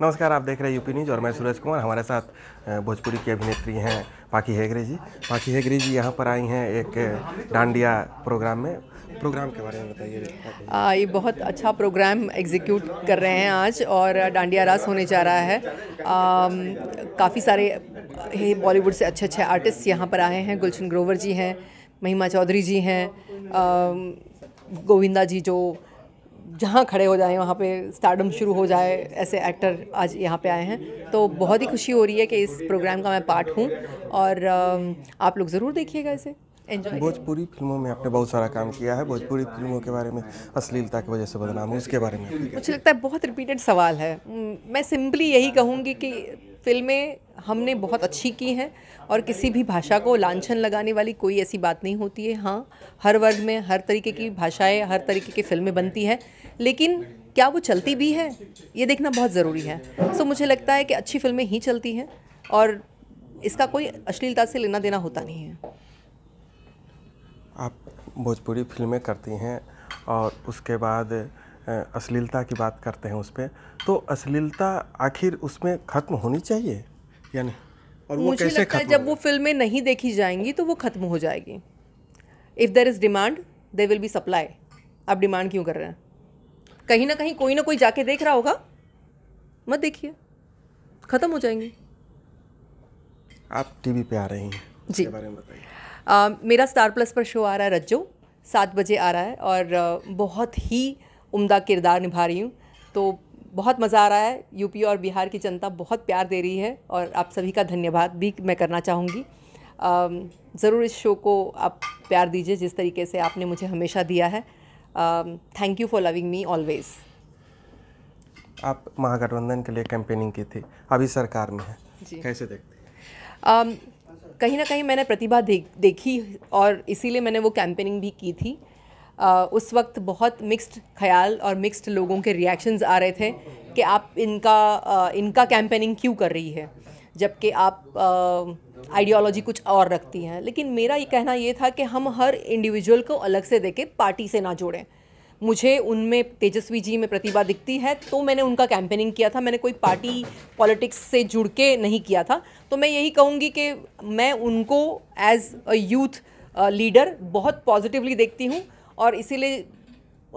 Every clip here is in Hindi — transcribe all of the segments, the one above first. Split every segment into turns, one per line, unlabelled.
नमस्कार आप देख रहे हैं यूपी न्यूज और मैं सूरज कुमार हमारे साथ भोजपुरी की अभिनेत्री हैं पाकी हेगरे जी पाकी हेगरे जी यहाँ पर आई हैं एक डांडिया प्रोग्राम में प्रोग्राम के बारे में बताइए
ये बहुत अच्छा प्रोग्राम एग्जीक्यूट कर रहे हैं आज और डांडिया रास होने जा रहा है काफ़ी सारे बॉलीवुड से अच्छे अच्छे आर्टिस्ट यहाँ पर आए हैं गुलशन ग्रोवर जी हैं महिमा चौधरी जी हैं गोविंदा जी जो जहाँ खड़े हो जाएं वहाँ पे स्टार्डम शुरू हो जाए ऐसे एक्टर आज यहाँ पे आए हैं तो बहुत ही खुशी हो रही है कि इस प्रोग्राम का मैं पार्ट हूँ और आप लोग ज़रूर देखिएगा इसे भोजपुरी
फिल्मों में आपने बहुत सारा काम किया है भोजपुरी फिल्मों के बारे में अश्लीलता की वजह से बदनाम है उसके बारे में
मुझे लगता है बहुत रिपीटेड सवाल है मैं सिंपली यही कहूँगी कि फिल्में हमने बहुत अच्छी की हैं और किसी भी भाषा को लांछन लगाने वाली कोई ऐसी बात नहीं होती है हाँ हर वर्ग में हर तरीके की भाषाएं हर तरीके की फिल्में बनती हैं लेकिन क्या वो चलती भी है ये देखना बहुत ज़रूरी है सो मुझे लगता है कि अच्छी फिल्में ही चलती हैं और इसका कोई अश्लीलता से लेना देना होता नहीं है
आप भोजपुरी फिल्में करती हैं और उसके बाद अश्लीलता की बात करते हैं उस पर तो अश्लीलता आखिर उसमें ख़त्म होनी चाहिए यानी और वो मुझे कैसे लगता है जब
वो फिल्में नहीं देखी जाएंगी तो वो ख़त्म हो जाएगी if there is demand they will be supply आप डिमांड क्यों कर रहे हैं कहीं ना कहीं कोई ना कोई जाके देख रहा होगा मत देखिए ख़त्म हो जाएंगी
आप टीवी पे आ रही हैं जी बारे में बताइए
uh, मेरा स्टार प्लस पर शो आ रहा है रज्जो सात बजे आ रहा है और uh, बहुत ही उम्दा किरदार निभा रही हूँ तो बहुत मज़ा आ रहा है यूपी और बिहार की जनता बहुत प्यार दे रही है और आप सभी का धन्यवाद भी मैं करना चाहूँगी ज़रूर इस शो को आप प्यार दीजिए जिस तरीके से आपने मुझे हमेशा दिया है thank you for loving me always
आप महागठबंधन के लिए कैंपेनिंग की थी अभी सरकार में है जी कैसे देखते
कहीं ना कहीं मैंने प्रतिभा दे, देखी और इसीलिए मैंने वो कैंपेनिंग भी की थी उस वक्त बहुत मिक्स्ड ख्याल और मिक्स्ड लोगों के रिएक्शंस आ रहे थे कि आप इनका इनका कैंपेनिंग क्यों कर रही है जबकि आप आइडियोलॉजी कुछ और रखती हैं लेकिन मेरा ये कहना ये था कि हम हर इंडिविजुअल को अलग से देखें पार्टी से ना जोड़ें मुझे उनमें तेजस्वी जी में प्रतिभा दिखती है तो मैंने उनका कैंपेनिंग किया था मैंने कोई पार्टी पॉलिटिक्स से जुड़ के नहीं किया था तो मैं यही कहूँगी कि मैं उनको एज अ यूथ लीडर बहुत पॉजिटिवली देखती हूँ और इसीलिए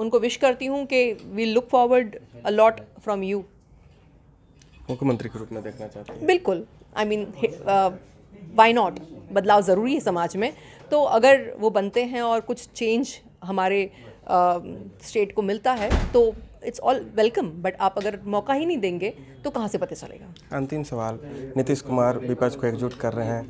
उनको विश करती हूँ कि we look forward a lot from you
मुख्यमंत्री के रूप में देखना चाहते हैं
बिल्कुल आई मीन वाई नॉट बदलाव ज़रूरी है समाज में तो अगर वो बनते हैं और कुछ चेंज हमारे स्टेट uh, को मिलता है तो इट्स ऑल वेलकम बट आप अगर मौका ही नहीं देंगे तो कहाँ से पता चलेगा
अंतिम सवाल नीतीश कुमार विपक्ष को एकजुट कर रहे हैं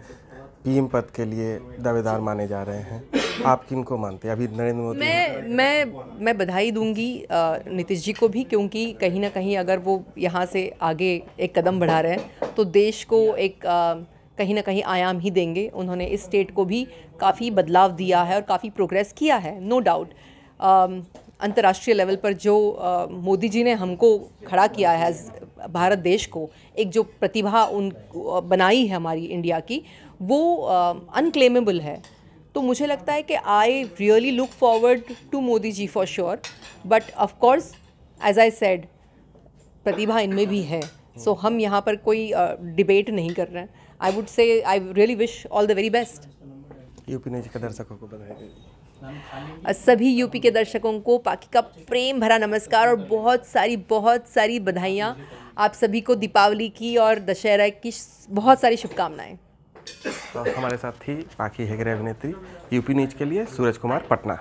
पीएम पद के लिए दावेदार माने जा रहे हैं आप किन को मानते हैं अभी नरेंद्र मोदी मैं
मैं मैं बधाई दूंगी नीतीश जी को भी क्योंकि कहीं ना कहीं अगर वो यहाँ से आगे एक कदम बढ़ा रहे हैं तो देश को एक कहीं ना कहीं आयाम ही देंगे उन्होंने इस स्टेट को भी काफ़ी बदलाव दिया है और काफ़ी प्रोग्रेस किया है नो डाउट अंतर्राष्ट्रीय लेवल पर जो मोदी जी ने हमको खड़ा किया है भारत देश को एक जो प्रतिभा उन बनाई है हमारी इंडिया की वो अनक्लेमेबल है तो मुझे लगता है कि I really look forward to Modi ji for sure but of course as I said प्रतिभा इनमें भी है सो so, हम यहाँ पर कोई डिबेट uh, नहीं कर रहे हैं I would say I really wish all the very best
UP ने के दर्शकों को बधाई
सभी यूपी के दर्शकों को पाकि का प्रेम भरा नमस्कार और बहुत सारी बहुत सारी बधाइयाँ आप सभी को दीपावली की और दशहरा की बहुत सारी शुभकामनाएं
तो हमारे साथ थी पाखी हेगरे अभिनेत्री यूपी न्यूज के लिए सूरज कुमार पटना